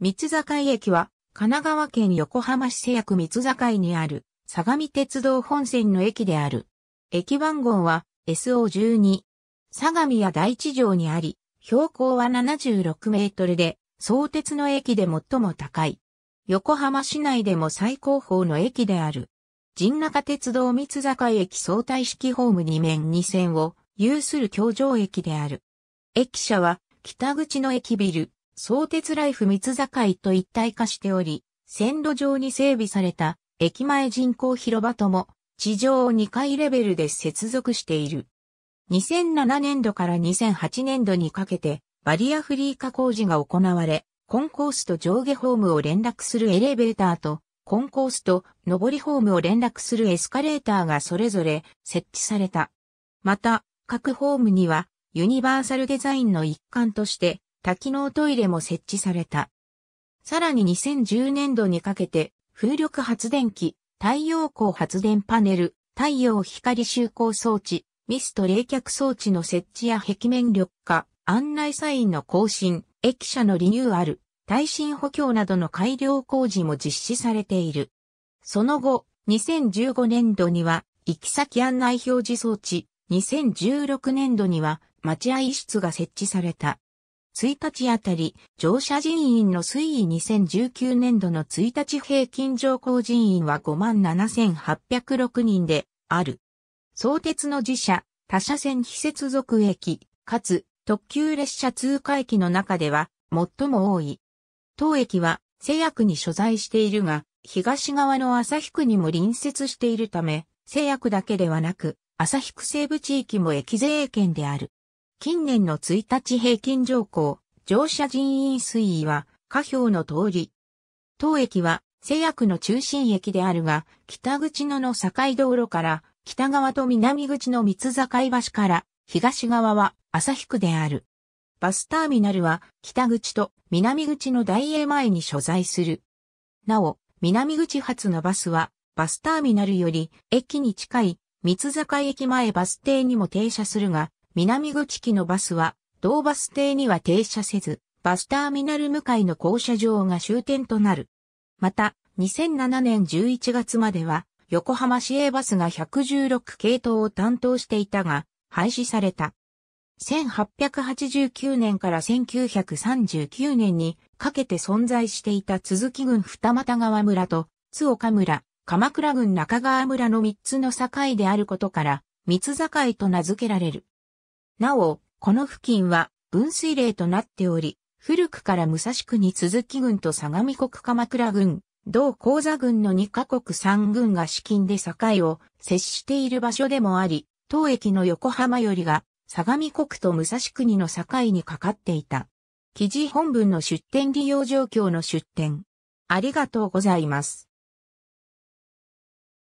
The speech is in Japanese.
三坂井駅は、神奈川県横浜市瀬谷区三坂井にある、相模鉄道本線の駅である。駅番号は、SO12。相模や大地上にあり、標高は76メートルで、相鉄の駅で最も高い。横浜市内でも最高峰の駅である。神中鉄道三坂井駅相対式ホーム2面2線を有する橋上駅である。駅舎は、北口の駅ビル、相鉄ライフ三境と一体化しており、線路上に整備された駅前人口広場とも地上2階レベルで接続している。2007年度から2008年度にかけてバリアフリー化工事が行われ、コンコースと上下ホームを連絡するエレベーターと、コンコースと上りホームを連絡するエスカレーターがそれぞれ設置された。また、各ホームにはユニバーサルデザインの一環として多機能トイレも設置された。さらに2010年度にかけて、風力発電機、太陽光発電パネル、太陽光就航装置、ミスト冷却装置の設置や壁面緑化、案内サインの更新、駅舎のリニューアル、耐震補強などの改良工事も実施されている。その後、2015年度には、行き先案内表示装置、2016年度には、待合室が設置された。1日あたり、乗車人員の推移2019年度の1日平均乗降人員は57,806人である。相鉄の自社、他社線非接続駅、かつ特急列車通過駅の中では最も多い。当駅は西薬に所在しているが、東側の旭区にも隣接しているため、西薬だけではなく、旭区西部地域も駅税圏である。近年の1日平均乗降、乗車人員推移は、下表の通り。当駅は、西薬の中心駅であるが、北口野の境道路から、北側と南口の三境橋から、東側は旭区である。バスターミナルは北口と南口の大英前に所在する。なお、南口発のバスはバスターミナルより駅に近い三坂駅前バス停にも停車するが、南口機のバスは、同バス停には停車せず、バスターミナル向かいの降車場が終点となる。また、2007年11月までは、横浜市営バスが116系統を担当していたが、廃止された。1889年から1939年にかけて存在していた鈴木郡二俣川村と津岡村、鎌倉郡中川村の三つの境であることから、三つ境と名付けられる。なお、この付近は分水嶺となっており、古くから武蔵国鈴続き軍と相模国鎌倉軍、同講座軍の2カ国3軍が資金で境を接している場所でもあり、当駅の横浜よりが相模国と武蔵国の境にかかっていた。記事本文の出店利用状況の出店。ありがとうございます。